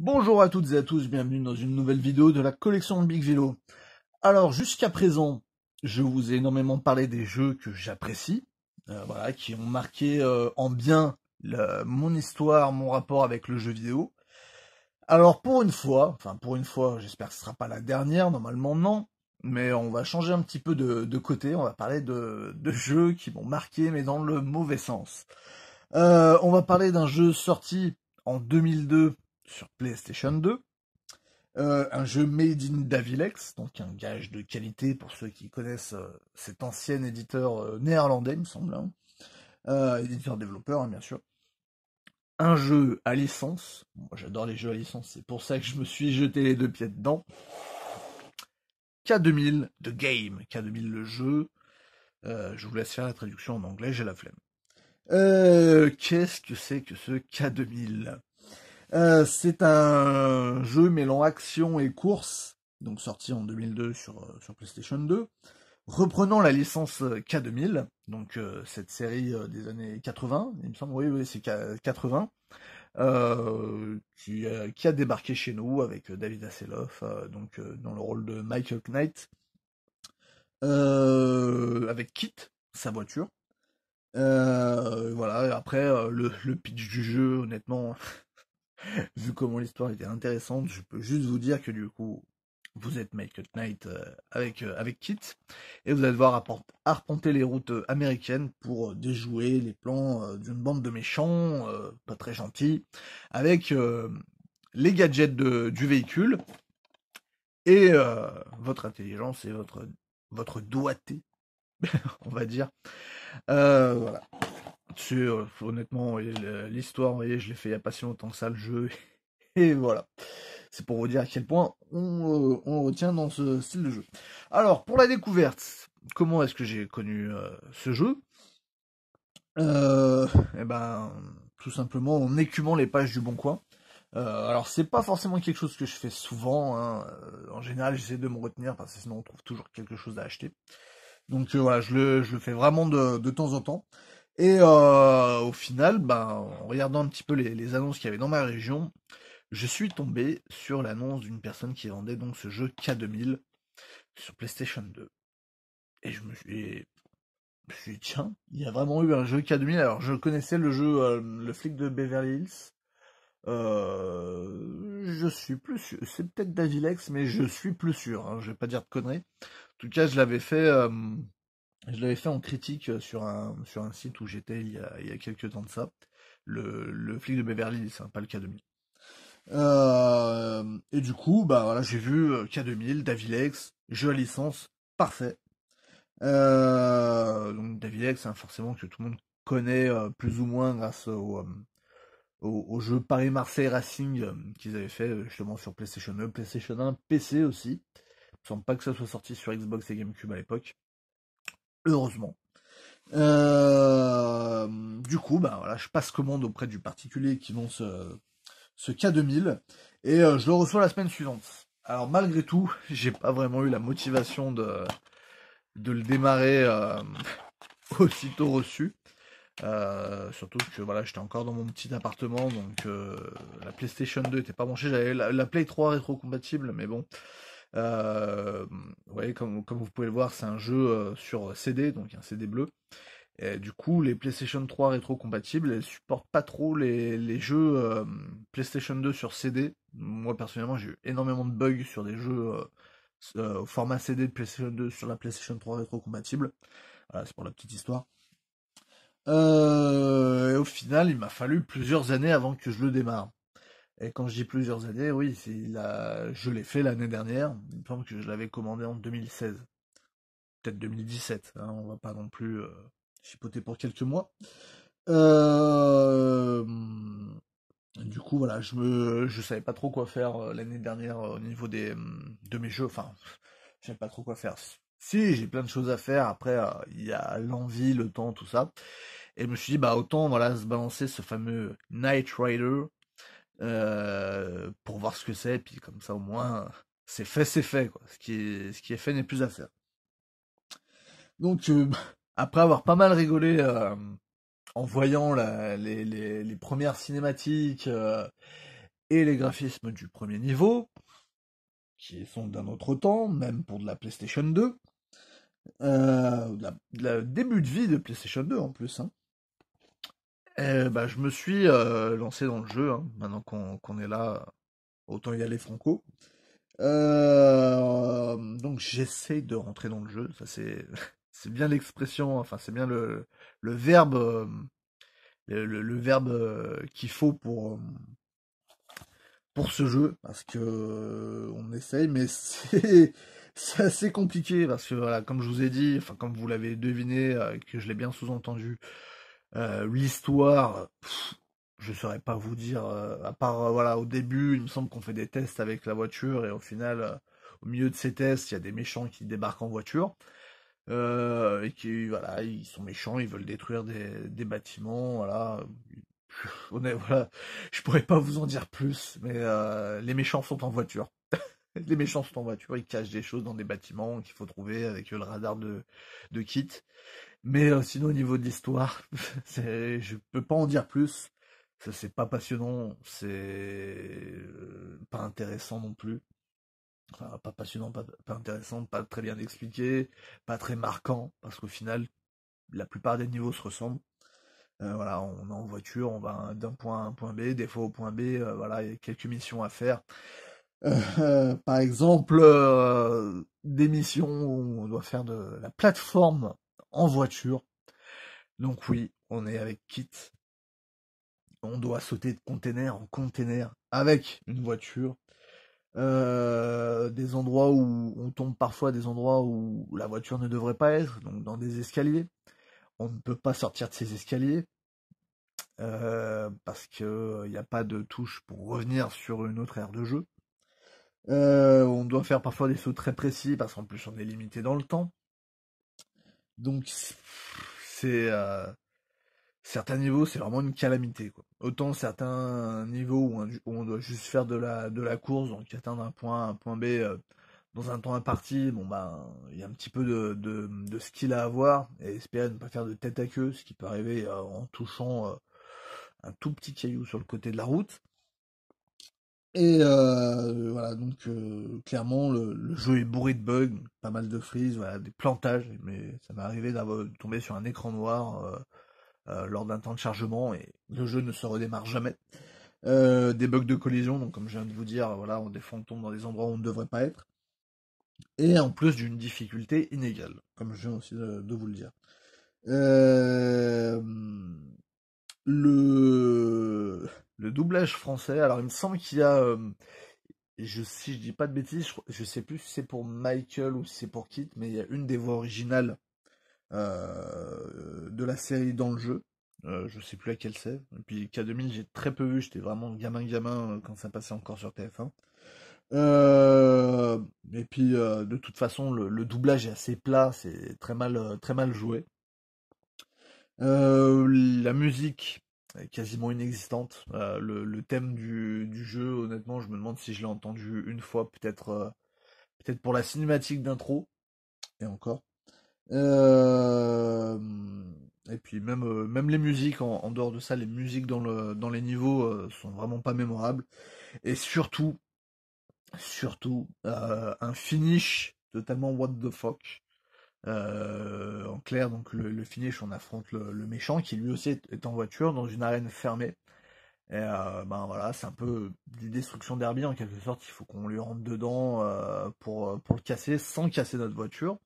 Bonjour à toutes et à tous, bienvenue dans une nouvelle vidéo de la collection de Big Vélo. Alors jusqu'à présent, je vous ai énormément parlé des jeux que j'apprécie, euh, voilà, qui ont marqué euh, en bien mon histoire, mon rapport avec le jeu vidéo. Alors pour une fois, enfin pour une fois, j'espère que ce sera pas la dernière, normalement non, mais on va changer un petit peu de, côté, on va parler de, de jeux qui m'ont marqué, mais dans le mauvais sens. Euh, on va parler d'un jeu sorti en 2002 sur PlayStation 2. Euh, un jeu made in Davilex, donc un gage de qualité pour ceux qui connaissent euh, cet ancien éditeur euh, néerlandais, il me semble, hein. éditeur développeur, hein, bien sûr. Un jeu à licence, moi j'adore les jeux à licence, c'est pour ça que je me suis jeté les deux pieds dedans. K2000 de Game, K2000 le jeu. je vous laisse faire la traduction en anglais, j'ai la flemme. Qu'est-ce que c'est que ce K2000 euh, c'est un jeu mêlant action et course, donc sorti en 2002 sur, euh, sur PlayStation 2, reprenant la licence euh, K2000, donc cette série des années 80, il me semble, oui, oui c'est 80, qui, qui, a débarqué chez nous avec David Asseloff, donc dans le rôle de Michael Knight, avec Kit, sa voiture. voilà, après, le pitch du jeu, honnêtement, vu comment l'histoire était intéressante, je peux juste vous dire que du coup, vous êtes Make Knight euh, avec, euh, avec Kit, et vous allez devoir arpenter les routes euh, américaines pour déjouer les plans d'une bande de méchants, pas très gentils, avec les gadgets du véhicule, et votre intelligence et votre, votre doigté, on va dire. voilà honnêtement, l'histoire, vous voyez, je l'ai fait il n'y a pas si longtemps que ça, le jeu. Et voilà. C'est pour vous dire à quel point euh, on, retient dans ce style de jeu. Alors, pour la découverte, comment est-ce que j'ai connu euh, ce jeu euh, Eh ben, tout simplement en écumant les pages du Bon Coin. alors c'est pas forcément quelque chose que je fais souvent. Hein. en général, j'essaie de me retenir parce que sinon on trouve toujours quelque chose à acheter. Donc voilà, je le, fais vraiment de temps en temps. Et euh, au final, ben, en regardant un petit peu les, annonces qu'il y avait dans ma région, je suis tombé sur l'annonce d'une personne qui vendait donc ce jeu K2000 sur PlayStation 2. Et je me suis, dit, tiens, il y a vraiment eu un jeu K2000. Alors, je connaissais le jeu euh, Le flic de Beverly Hills. Euh, je suis plus sûr. C'est peut-être Davilex, mais je suis plus sûr. Hein, je vais pas dire de conneries. En tout cas, je l'avais fait. Je l'avais fait en critique euh, sur un, sur un site où j'étais il, il, y a quelques temps de ça. Le, flic de Beverly c'est hein, pas le K2000. Euh, et du coup, bah voilà, j'ai vu euh, K2000, Davilex, jeu à licence, parfait. donc Davilex, hein, forcément que tout le monde connaît plus ou moins grâce au, au, jeu Paris-Marseille Racing qu'ils avaient fait justement sur PlayStation 2, PlayStation 1, PC aussi. Il me semble pas que ça soit sorti sur Xbox et GameCube à l'époque. Heureusement. Euh, du coup, bah, voilà, je passe commande auprès du particulier qui vend ce, ce K2000 et euh, je le reçois la semaine suivante. Alors malgré tout, j'ai pas vraiment eu la motivation de, de le démarrer euh, aussitôt reçu. surtout que voilà, j'étais encore dans mon petit appartement, donc la PlayStation 2 était pas branchée. J'avais la, la, Play 3 compatible, mais bon, euh, vous comme, comme, vous pouvez le voir, c'est un jeu euh, sur CD, donc un CD bleu. Et du coup, les PlayStation 3 rétro-compatibles, elles supportent pas trop les, jeux euh, PlayStation 2 sur CD. Moi, personnellement, j'ai eu énormément de bugs sur des jeux au format CD de PlayStation 2 sur la PlayStation 3 rétro-compatible. Voilà, c'est pour la petite histoire. et au final, il m'a fallu plusieurs années avant que je le démarre. Et quand je dis plusieurs années, oui, je l'ai fait l'année dernière. Il me semble que je l'avais commandé en 2016. Peut-être 2017. on hein, on va pas non plus euh, chipoter pour quelques mois. Euh, du coup, voilà, je ne savais pas trop quoi faire euh, l'année dernière au niveau des, de mes jeux. Enfin, je savais pas trop quoi faire. Si, j'ai plein de choses à faire. Après, il y a l'envie, le temps, tout ça. Et je me suis dit, bah, autant, voilà, se balancer ce fameux Night Rider euh, pour voir ce que c'est, puis comme ça au moins c'est fait, c'est fait, quoi. Ce qui est, fait n'est plus à faire. Donc euh, après avoir pas mal rigolé euh, en voyant les, premières cinématiques et les graphismes du premier niveau, qui sont d'un autre temps, même pour de la PlayStation 2, le début de vie de PlayStation 2 en plus, hein. Eh ben, je me suis euh, lancé dans le jeu, hein. maintenant qu'on qu'on est là, autant y aller franco. Euh, donc j'essaie de rentrer dans le jeu, ça c'est c'est bien l'expression, enfin c'est bien le, le verbe euh, le, le, verbe qu'il faut pour pour ce jeu parce que on essaye mais c'est c'est assez compliqué parce que voilà comme je vous ai dit enfin comme vous l'avez deviné que je l'ai bien sous-entendu euh, l'histoire, je saurais pas vous dire. Euh, à part, euh, voilà, au début, il me semble qu'on fait des tests avec la voiture et au final, au milieu de ces tests, il y a des méchants qui débarquent en voiture. et qui, voilà, ils sont méchants, ils veulent détruire des, bâtiments, voilà. On voilà. Je pourrais pas vous en dire plus, mais les méchants sont en voiture. Les méchants sont en voiture, ils cachent des choses dans des bâtiments qu'il faut trouver avec le radar de, de Kit. Mais euh, sinon, au niveau de l'histoire, je peux pas en dire plus. C'est pas passionnant, c'est euh, pas intéressant non plus. pas passionnant, pas, intéressant, pas très bien expliqué, pas très marquant, parce qu'au final, la plupart des niveaux se ressemblent. Euh, voilà, on est en voiture, on va d'un point A à un point B, des fois au point B, voilà, il y a quelques missions à faire. par exemple, des missions où on doit faire de la plateforme en voiture. Donc oui, on est avec Kit. On doit sauter de container en container avec une voiture. Euh, des endroits où on tombe parfois, des endroits où la voiture ne devrait pas être, donc dans des escaliers. On ne peut pas sortir de ces escaliers euh, parce qu'il n'y euh, a pas de touche pour revenir sur une autre aire de jeu. on doit faire parfois des sauts très précis parce qu'en plus on est limité dans le temps. Donc c'est euh, certains niveaux, c'est vraiment une calamité. Quoi. Autant certains niveaux où, on, doit juste faire de la de la course, donc atteindre un point, un point B euh, dans un temps imparti, bon ben il y a un petit peu de, de, skill à avoir et espérer ne pas faire de tête à queue, ce qui peut arriver euh, en touchant un tout petit caillou sur le côté de la route. Et euh, voilà, donc euh, clairement, le, jeu est bourré de bugs, pas mal de frises, voilà, des plantages, mais ça m'est arrivé d'avoir tombé sur un écran noir euh, lors d'un temps de chargement et le jeu ne se redémarre jamais. des bugs de collision, donc comme je viens de vous dire, voilà, on, des fantômes tombe dans des endroits où on ne devrait pas être. Et en plus d'une difficulté inégale, comme je viens aussi de, de vous le dire. le le doublage français. Alors, il me semble qu'il y a, euh, je, si je dis pas de bêtises, je, je sais plus si c'est pour Michael ou si c'est pour Kit, mais il y a une des voix originales euh, de la série dans le jeu. Je euh, je sais plus laquelle c'est. Et puis K2000, j'ai très peu vu. J'étais vraiment gamin-gamin quand ça passait encore sur TF1. et puis de toute façon le, doublage est assez plat, c'est très mal très mal joué. la musique quasiment inexistante. Euh, le, thème du, du, jeu, honnêtement, je me demande si je l'ai entendu une fois, peut-être euh, peut-être pour la cinématique d'intro, et encore. Euh, et puis même même les musiques en, dehors de ça, les musiques dans dans les niveaux sont vraiment pas mémorables. Et surtout surtout un finish totalement what the fuck. Euh, en clair, donc le, finish, on affronte le, méchant qui lui aussi est en voiture dans une arène fermée. Et euh, ben voilà, c'est un peu du destruction derby en quelque sorte. Il faut qu'on lui rentre dedans euh, pour, pour le casser sans casser notre voiture.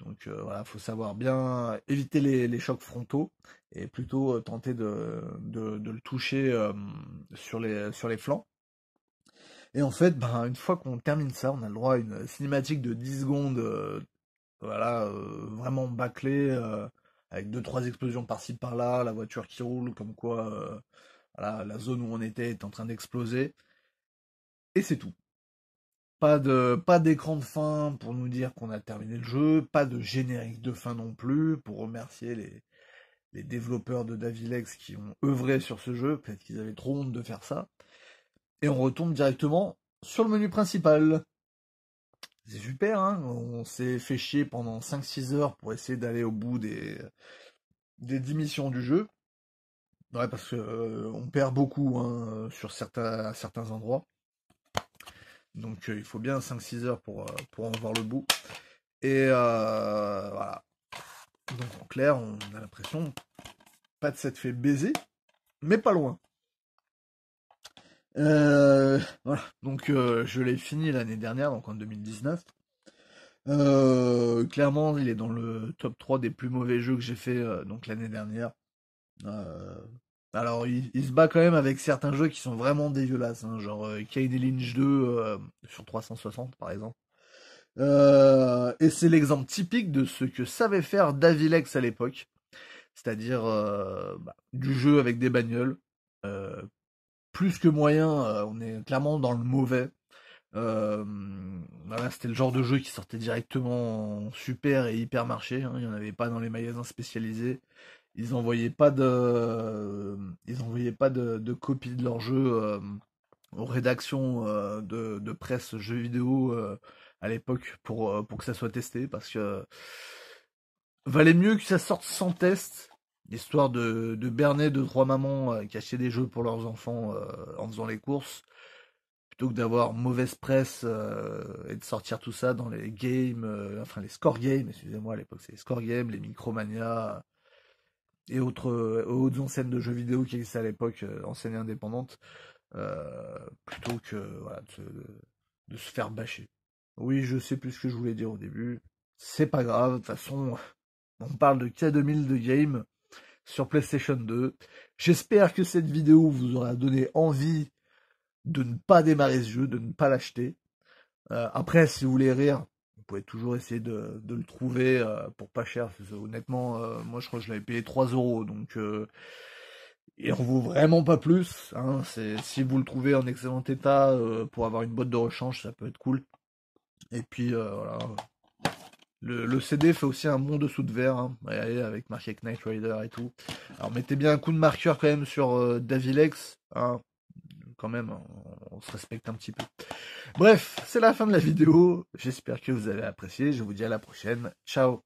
Donc voilà, faut savoir bien éviter les, chocs frontaux et plutôt tenter de, de, le toucher sur, les, sur les flancs. Et en fait, ben, une fois qu'on termine ça, on a le droit à une cinématique de 10 secondes voilà, euh, vraiment bâclé, euh, avec deux trois explosions par-ci par-là, la voiture qui roule, comme quoi euh, la zone où on était est en train d'exploser. Et c'est tout. Pas de pas d'écran de fin pour nous dire qu'on a terminé le jeu, pas de générique de fin non plus pour remercier les, les développeurs de Davilex qui ont œuvré sur ce jeu, peut-être qu'ils avaient trop honte de faire ça. Et on retombe directement sur le menu principal c'est super, hein. on s'est fait chier pendant 5-6 heures pour essayer d'aller au bout des, des 10 missions du jeu. Ouais, parce que euh, perd beaucoup hein, sur certains, à certains endroits. Donc euh, il faut bien 5-6 heures pour, euh, pour en voir le bout. Et voilà. Donc en clair, on a l'impression, pas de s'être fait baiser, mais pas loin. Euh, voilà. Donc euh, je l'ai fini l'année dernière, donc en 2019. Euh, clairement, il est dans le top 3 des plus mauvais jeux que j'ai fait donc l'année dernière. alors, il, se bat quand même avec certains jeux qui sont vraiment dégueulasses, hein, genre Kane Lynch 2 sur 360 par exemple. et c'est l'exemple typique de ce que savait faire Davilex à l'époque, c'est-à-dire bah, du jeu avec des bagnoles, plus que moyen. Euh, on est clairement dans le mauvais. Euh, c'était le genre de jeu qui sortait directement super et hypermarché. Hein. Il n'y en avait pas dans les magasins spécialisés. Ils n'envoyaient pas de, ils envoyaient pas de, de de leur jeu euh, aux rédactions de, de, presse jeux vidéo à l'époque pour, pour que ça soit testé parce que valait mieux que ça sorte sans test l'histoire de, de berner deux trois mamans euh, qui achetaient des jeux pour leurs enfants euh, en faisant les courses plutôt que d'avoir mauvaise presse euh, et de sortir tout ça dans les games enfin les score games excusez-moi à l'époque c'est les score games les micromania et autres autres enseignes de jeux vidéo qui existaient à l'époque enseignes indépendantes plutôt que de, se, de se faire bâcher oui je sais plus ce que je voulais dire au début c'est pas grave de toute façon on parle de K2000 de game sur PlayStation 2. J'espère que cette vidéo vous aura donné envie de ne pas démarrer ce jeu, de ne pas l'acheter. Euh, après, si vous voulez rire, vous pouvez toujours essayer de, le trouver euh, pour pas cher. Honnêtement, euh, moi je crois que je l'avais payé 3 euros, donc et en vaut vraiment pas plus. Hein. si vous le trouvez en excellent état pour avoir une boîte de rechange, ça peut être cool. Et puis voilà, le, CD fait aussi un bon dessous de verre, hein. avec marqué Knight Rider et tout. Alors mettez bien un coup de marqueur quand même sur euh, Davilex, hein. quand même, on, se respecte un petit peu. Bref, c'est la fin de la vidéo, j'espère que vous avez apprécié, je vous dis à la prochaine, ciao